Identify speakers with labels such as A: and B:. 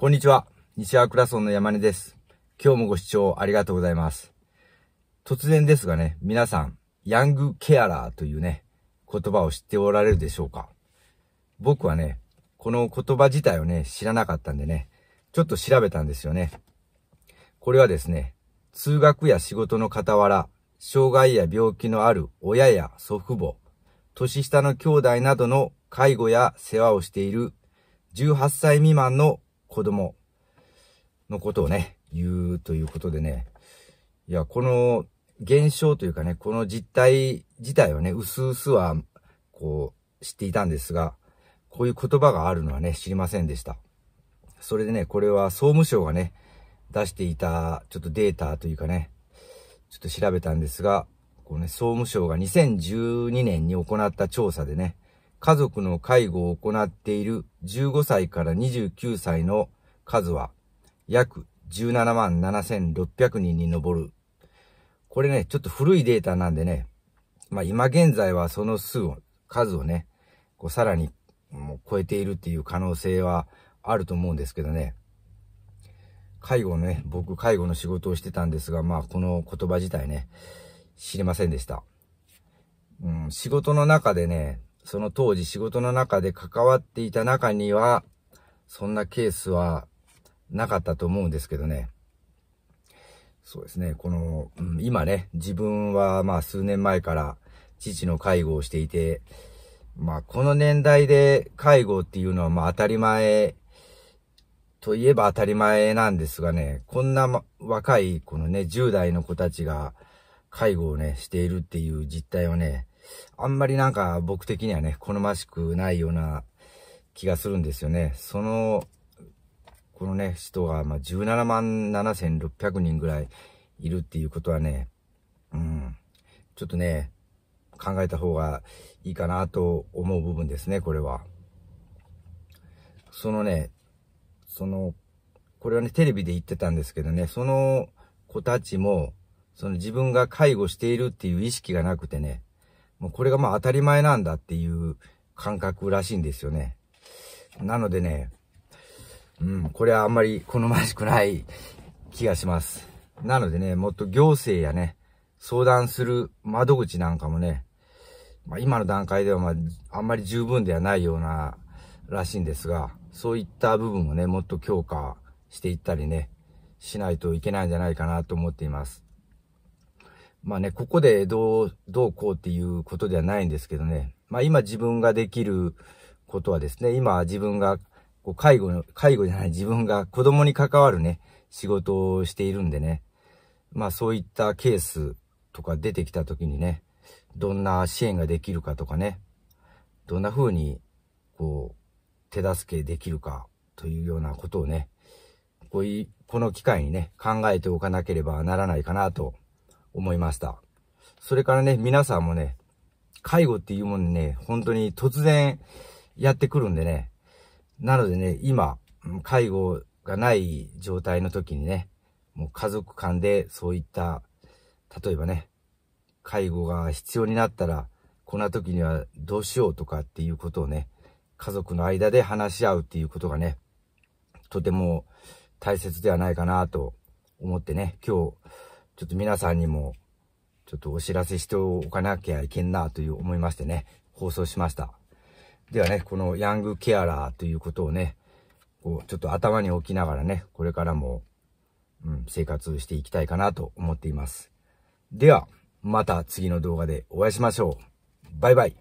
A: こんにちは。西川クラソンの山根です。今日もご視聴ありがとうございます。突然ですがね、皆さん、ヤングケアラーというね、言葉を知っておられるでしょうか僕はね、この言葉自体をね、知らなかったんでね、ちょっと調べたんですよね。これはですね、通学や仕事の傍ら、障害や病気のある親や祖父母、年下の兄弟などの介護や世話をしている18歳未満の子供のことをね、言うということでね、いや、この現象というかね、この実態自体はね、うすうすは、こう、知っていたんですが、こういう言葉があるのはね、知りませんでした。それでね、これは総務省がね、出していた、ちょっとデータというかね、ちょっと調べたんですが、こうね、総務省が2012年に行った調査でね、家族の介護を行っている15歳から29歳の数は約17万7600人に上る。これね、ちょっと古いデータなんでね、まあ今現在はその数を、数をね、こうさらにもう超えているっていう可能性はあると思うんですけどね。介護ね、僕介護の仕事をしてたんですが、まあこの言葉自体ね、知りませんでした。うん、仕事の中でね、その当時仕事の中で関わっていた中には、そんなケースはなかったと思うんですけどね。そうですね、この、うん、今ね、自分はまあ数年前から父の介護をしていて、まあこの年代で介護っていうのはまあ当たり前といえば当たり前なんですがね、こんな若い、このね、10代の子たちが介護をね、しているっていう実態をね、あんまりなんか僕的にはね、好ましくないような気がするんですよね。その、このね、人が、ま17万7600人ぐらいいるっていうことはね、うん、ちょっとね、考えた方がいいかなと思う部分ですね、これは。そのね、その、これはね、テレビで言ってたんですけどね、その子たちも、その自分が介護しているっていう意識がなくてね、もうこれがまあ当たり前なんだっていう感覚らしいんですよね。なのでね、うん、これはあんまり 好ましくない気がします。なのでね、もっと行政やね、相談する窓口なんかもね、まあ、今の段階ではまあ、あんまり十分ではないようならしいんですが、そういった部分をね、もっと強化していったりね、しないといけないんじゃないかなと思っています。まあね、ここでどう、どうこうっていうことではないんですけどね。まあ今自分ができることはですね、今自分が、こう介護の、介護じゃない自分が子供に関わるね、仕事をしているんでね。まあそういったケースとか出てきた時にね、どんな支援ができるかとかね、どんな風に、こう、手助けできるかというようなことをね、こういう、この機会にね、考えておかなければならないかなと思いました。それからね、皆さんもね、介護っていうもんね、本当に突然やってくるんでね。なのでね、今、介護がない状態の時にね、もう家族間でそういった、例えばね、介護が必要になったら、こんな時にはどうしようとかっていうことをね、家族の間で話し合うっていうことがね、とても大切ではないかなと思ってね、今日ちょっと皆さんにも、ちょっとお知らせしておかなきゃいけんなという思いましてね、放送しました。ではね、このヤングケアラーということをね、こう、ちょっと頭に置きながらね、これからも、うん、生活していきたいかなと思っています。では、また次の動画でお会いしましょう。バイバイ。